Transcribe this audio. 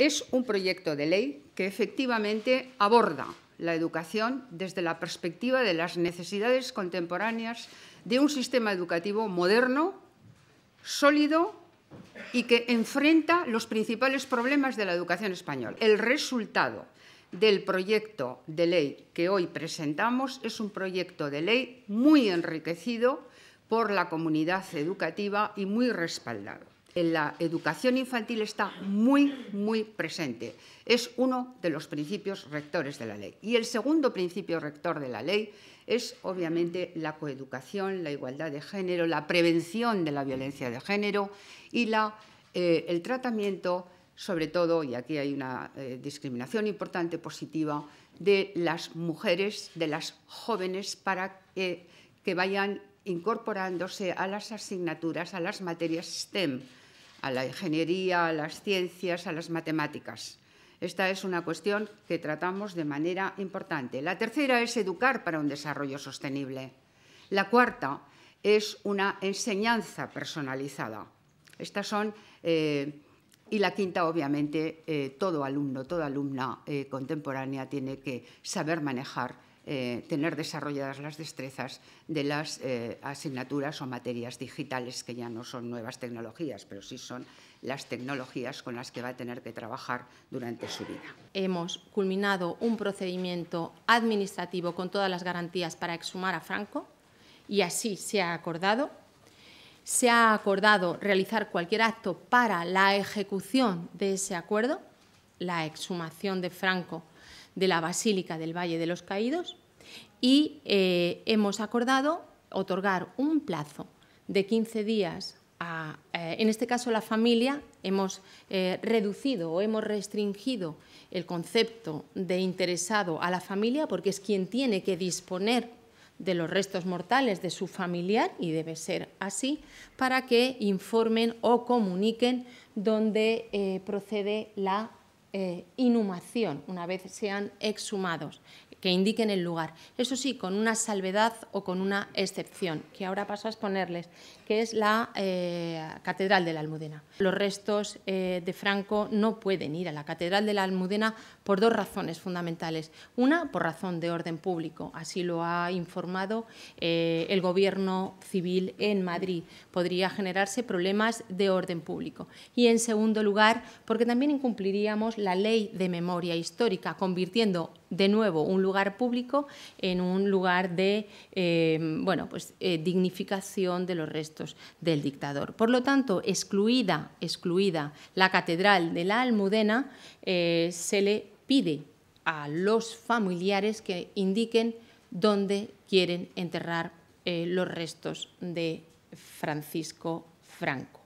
Es un proyecto de ley que efectivamente aborda la educación desde la perspectiva de las necesidades contemporáneas de un sistema educativo moderno, sólido y que enfrenta los principales problemas de la educación española. El resultado del proyecto de ley que hoy presentamos es un proyecto de ley muy enriquecido por la comunidad educativa y muy respaldado en la educación infantil está muy, muy presente. Es uno de los principios rectores de la ley. Y el segundo principio rector de la ley es, obviamente, la coeducación, la igualdad de género, la prevención de la violencia de género y eh, el tratamiento, sobre todo, y aquí hay una eh, discriminación importante positiva, de las mujeres, de las jóvenes, para que vayan incorporándose a las asignaturas, a las materias STEM, a la ingeniería, a las ciencias, a las matemáticas. Esta es una cuestión que tratamos de manera importante. La tercera es educar para un desarrollo sostenible. La cuarta es una enseñanza personalizada. Estas son, eh, y la quinta, obviamente, eh, todo alumno, toda alumna eh, contemporánea tiene que saber manejar eh, tener desarrolladas las destrezas de las eh, asignaturas o materias digitales, que ya no son nuevas tecnologías, pero sí son las tecnologías con las que va a tener que trabajar durante su vida. Hemos culminado un procedimiento administrativo con todas las garantías para exhumar a Franco y así se ha acordado. Se ha acordado realizar cualquier acto para la ejecución de ese acuerdo, la exhumación de Franco de la Basílica del Valle de los Caídos y eh, hemos acordado otorgar un plazo de 15 días a, eh, en este caso, la familia. Hemos eh, reducido o hemos restringido el concepto de interesado a la familia porque es quien tiene que disponer de los restos mortales de su familiar, y debe ser así, para que informen o comuniquen dónde procede la eh, inhumación una vez sean exhumados que indiquen el lugar. Eso sí, con una salvedad o con una excepción, que ahora paso a exponerles, que es la eh, Catedral de la Almudena. Los restos eh, de Franco no pueden ir a la Catedral de la Almudena por dos razones fundamentales. Una, por razón de orden público, así lo ha informado eh, el Gobierno civil en Madrid. Podría generarse problemas de orden público. Y, en segundo lugar, porque también incumpliríamos la ley de memoria histórica, convirtiendo de nuevo un lugar público en un lugar de eh, bueno, pues, eh, dignificación de los restos del dictador. Por lo tanto, excluida, excluida la catedral de la Almudena, eh, se le pide a los familiares que indiquen dónde quieren enterrar los restos de Francisco Franco.